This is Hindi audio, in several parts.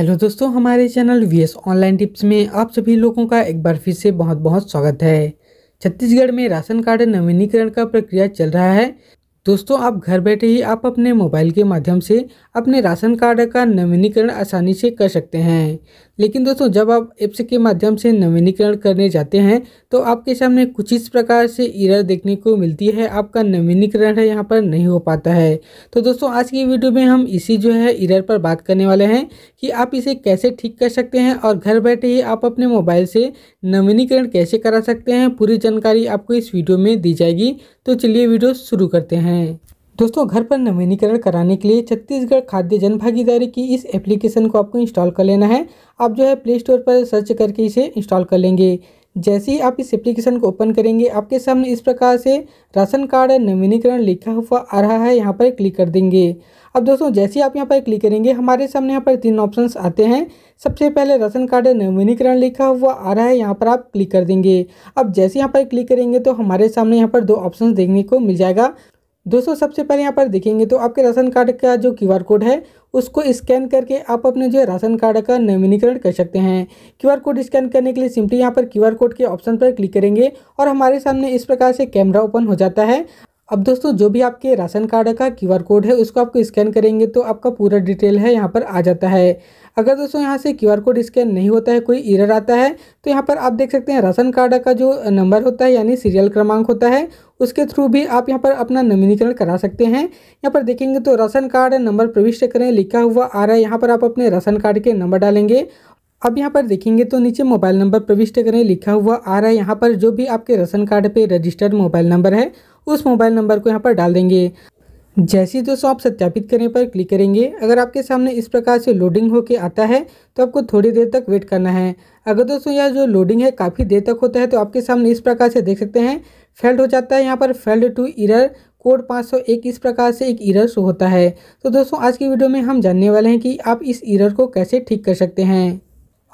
हेलो दोस्तों हमारे चैनल वी एस ऑनलाइन टिप्स में आप सभी लोगों का एक बार फिर से बहुत बहुत स्वागत है छत्तीसगढ़ में राशन कार्ड नवीनीकरण का प्रक्रिया चल रहा है दोस्तों आप घर बैठे ही आप अपने मोबाइल के माध्यम से अपने राशन कार्ड का नवीनीकरण आसानी से कर सकते हैं लेकिन दोस्तों जब आप एप्स के माध्यम से नवीनीकरण करने जाते हैं तो आपके सामने कुछ इस प्रकार से इरर देखने को मिलती है आपका नवीनीकरण है यहाँ पर नहीं हो पाता है तो दोस्तों आज की वीडियो में हम इसी जो है इरर पर बात करने वाले हैं कि आप इसे कैसे ठीक कर सकते हैं और घर बैठे ही आप अपने मोबाइल से नवीनीकरण कैसे करा सकते हैं पूरी जानकारी आपको इस वीडियो में दी जाएगी तो चलिए वीडियो शुरू करते हैं दोस्तों घर पर नवीनीकरण कराने के लिए छत्तीसगढ़ खाद्य जन भागीदारी की इस एप्लीकेशन को आपको इंस्टॉल कर लेना है आप जो है प्ले स्टोर पर सर्च करके इसे इंस्टॉल कर लेंगे जैसे ही आप इस एप्लीकेशन को ओपन करेंगे आपके सामने इस प्रकार से राशन कार्ड नवीनीकरण लिखा हुआ आ रहा है यहाँ पर क्लिक कर देंगे अब दोस्तों जैसे ही आप यहाँ पर क्लिक करेंगे हमारे सामने यहाँ पर तीन ऑप्शंस आते हैं सबसे पहले राशन कार्ड नवीनीकरण लिखा हुआ आ रहा है यहाँ पर आप क्लिक कर देंगे अब जैसे यहाँ पर क्लिक करेंगे तो हमारे सामने यहाँ पर दो ऑप्शन देखने को मिल जाएगा दोस्तों सबसे पहले यहाँ पर देखेंगे तो आपके राशन कार्ड का जो क्यू कोड है उसको स्कैन करके आप अपने जो राशन कार्ड का नवीनीकरण कर सकते हैं क्यू कोड स्कैन करने के लिए सिंपली यहाँ पर क्यू कोड के ऑप्शन पर क्लिक करेंगे और हमारे सामने इस प्रकार से कैमरा ओपन हो जाता है अब दोस्तों जो भी आपके राशन कार्ड का क्यू कोड है उसको आपको स्कैन करेंगे तो आपका पूरा डिटेल है यहाँ पर आ जाता है अगर दोस्तों यहाँ से क्यू कोड स्कैन नहीं होता है कोई इरर आता है तो यहाँ पर आप देख सकते हैं राशन कार्ड का जो नंबर होता है यानी सीरियल क्रमांक होता है उसके थ्रू भी आप यहाँ पर अपना नवीनीकरण करा सकते हैं यहाँ पर देखेंगे तो राशन कार्ड नंबर प्रविष्ट करें लिखा हुआ आ रहा है यहाँ पर आप अपने राशन कार्ड के नंबर डालेंगे अब यहाँ पर देखेंगे तो नीचे मोबाइल नंबर प्रविष्ट करें लिखा हुआ आ रहा है यहाँ पर जो भी आपके राशन कार्ड पे रजिस्टर्ड मोबाइल नंबर है उस मोबाइल नंबर को यहाँ पर डाल देंगे जैसे ही दोस्तों आप सत्यापित करने पर क्लिक करेंगे अगर आपके सामने इस प्रकार से लोडिंग होकर आता है तो आपको थोड़ी देर तक वेट करना है अगर दोस्तों यह जो लोडिंग है काफ़ी देर तक होता है तो आपके सामने इस प्रकार से देख सकते हैं फेल्ड हो जाता है यहाँ पर फेल्ड टू इरर कोड 501 इस प्रकार से एक इरर शो होता है तो दोस्तों आज की वीडियो में हम जानने वाले हैं कि आप इस इरर को कैसे ठीक कर सकते हैं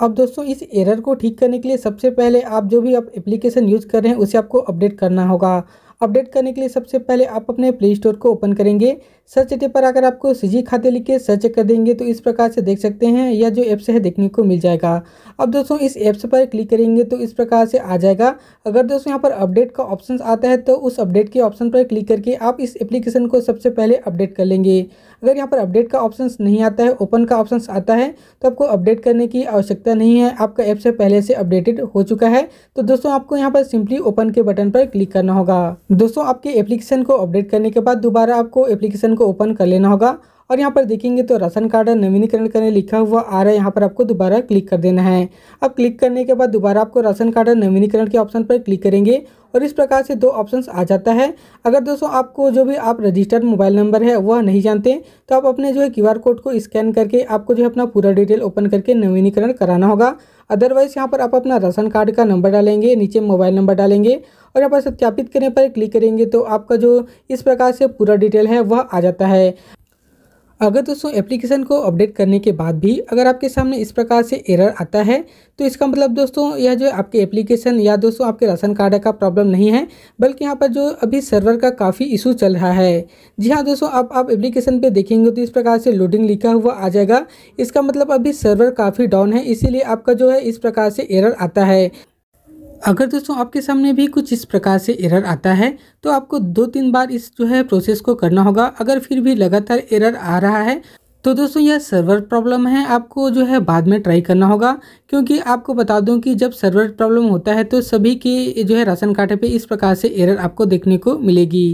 अब दोस्तों इस एरर को ठीक करने के लिए सबसे पहले आप जो भी आप एप्लीकेशन यूज़ कर रहे हैं उसे आपको अपडेट करना होगा अपडेट करने के लिए सबसे पहले आप अपने प्ले स्टोर को ओपन करेंगे सर्च एटे पर आकर आपको सीजी खाते लिख के सर्च कर देंगे तो इस प्रकार से देख सकते हैं या जो ऐप्स है देखने को मिल जाएगा अब दोस्तों इस ऐप्स पर क्लिक करेंगे तो इस प्रकार से आ जाएगा अगर दोस्तों यहाँ पर अपडेट का ऑप्शन आता है तो उस अपडेट के ऑप्शन पर क्लिक करके आप इस एप्लीकेशन को सबसे पहले अपडेट कर लेंगे अगर यहाँ पर अपडेट का ऑप्शन नहीं आता है ओपन का ऑप्शन आता है तो आपको अपडेट करने की आवश्यकता नहीं है आपका ऐप से पहले से अपडेटेड हो चुका है तो दोस्तों आपको यहाँ पर सिंपली ओपन के बटन पर क्लिक करना होगा दोस्तों आपके एप्लीकेशन को अपडेट करने के बाद दोबारा आपको एप्लीकेशन को ओपन कर लेना होगा और यहाँ पर देखेंगे तो राशन कार्ड नवीनीकरण करने लिखा हुआ आ रहा है यहाँ पर आपको दोबारा क्लिक कर देना है अब क्लिक करने के बाद दोबारा आपको राशन कार्ड नवीनीकरण के ऑप्शन पर क्लिक करेंगे और इस प्रकार से दो ऑप्शन आ जाता है अगर दोस्तों आपको जो भी आप रजिस्टर्ड मोबाइल नंबर है वह नहीं जानते तो आप अपने जो है क्यू कोड को स्कैन करके आपको जो है अपना पूरा डिटेल ओपन करके नवीनीकरण कराना होगा अदरवाइज यहाँ पर आप अपना राशन कार्ड का नंबर डालेंगे नीचे मोबाइल नंबर डालेंगे और यहाँ पर सत्यापित करने पर क्लिक करेंगे तो आपका जो इस प्रकार से पूरा डिटेल है वह आ जाता है अगर दोस्तों एप्लीकेशन को अपडेट करने के बाद भी अगर आपके सामने इस प्रकार से एरर आता है तो इसका मतलब दोस्तों यह जो आपके एप्लीकेशन या दोस्तों आपके राशन कार्ड का प्रॉब्लम नहीं है बल्कि यहाँ पर जो अभी सर्वर का काफ़ी इशू चल रहा है जी हाँ दोस्तों अब आप एप्लीकेशन पे देखेंगे तो इस प्रकार से लोडिंग लिखा हुआ आ जाएगा इसका मतलब अभी सर्वर काफ़ी डाउन है इसीलिए आपका जो है इस प्रकार से एरर आता है अगर दोस्तों आपके सामने भी कुछ इस प्रकार से एरर आता है तो आपको दो तीन बार इस जो है प्रोसेस को करना होगा अगर फिर भी लगातार एरर आ रहा है तो दोस्तों यह सर्वर प्रॉब्लम है आपको जो है बाद में ट्राई करना होगा क्योंकि आपको बता दूं कि जब सर्वर प्रॉब्लम होता है तो सभी के जो है राशन कार्ड पे इस प्रकार से एरर आपको देखने को मिलेगी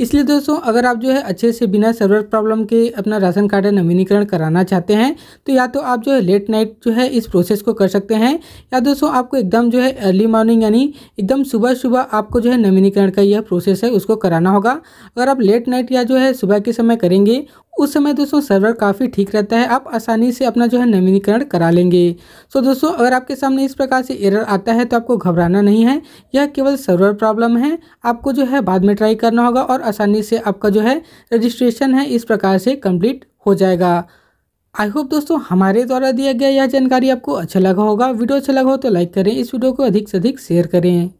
इसलिए दोस्तों अगर आप जो है अच्छे से बिना सर्वर प्रॉब्लम के अपना राशन कार्ड नवीनीकरण कराना चाहते हैं तो या तो आप जो है लेट नाइट जो है इस प्रोसेस को कर सकते हैं या दोस्तों आपको एकदम जो है अर्ली मॉर्निंग यानी एकदम सुबह सुबह आपको जो है नवीनीकरण का यह प्रोसेस है उसको कराना होगा अगर आप लेट नाइट या जो है सुबह के समय करेंगे उस समय दोस्तों सर्वर काफ़ी ठीक रहता है आप आसानी से अपना जो है नवीनीकरण करा लेंगे सो दोस्तों अगर आपके सामने इस प्रकार से एरर आता है तो आपको घबराना नहीं है यह केवल सर्वर प्रॉब्लम है आपको जो है बाद में ट्राई करना होगा और आसानी से आपका जो है रजिस्ट्रेशन है इस प्रकार से कम्प्लीट हो जाएगा आई होप दोस्तों हमारे द्वारा दिया गया यह जानकारी आपको अच्छा लगा होगा वीडियो अच्छा लगा हो तो लाइक करें इस वीडियो को अधिक से अधिक शेयर करें